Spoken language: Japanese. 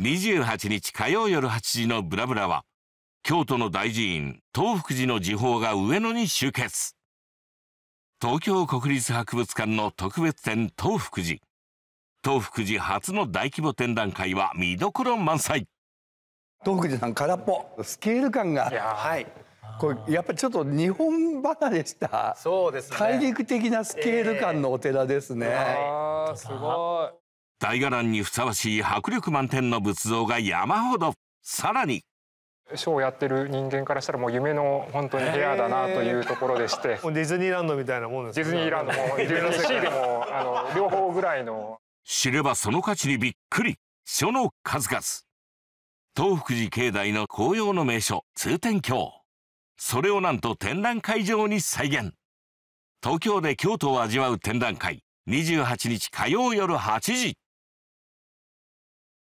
28日火曜夜8時のブラブラは、京都の大寺院、東福寺の寺宝が上野に集結。東京国立博物館の特別展東福寺。東福寺初の大規模展覧会は見どころ満載。東福寺さん空っぽ。スケール感が。はい。これやっぱりちょっと日本離れしたそうです、ね、大陸的なスケール感のお寺ですね。えー、すごい大伽藍にふさわしい迫力満点の仏像が山ほどさらにショーをやってる人間からしたらもう夢の本当に部屋だなというところでして、ディズニーランドみたいなもんです、ディズニーランドもディズニーシーでもあの両方ぐらいの知ればその価値にびっくり書の数々東福寺境内の紅葉の名所通天橋それをなんと展覧会場に再現東京で京都を味わう展覧会28日火曜夜8時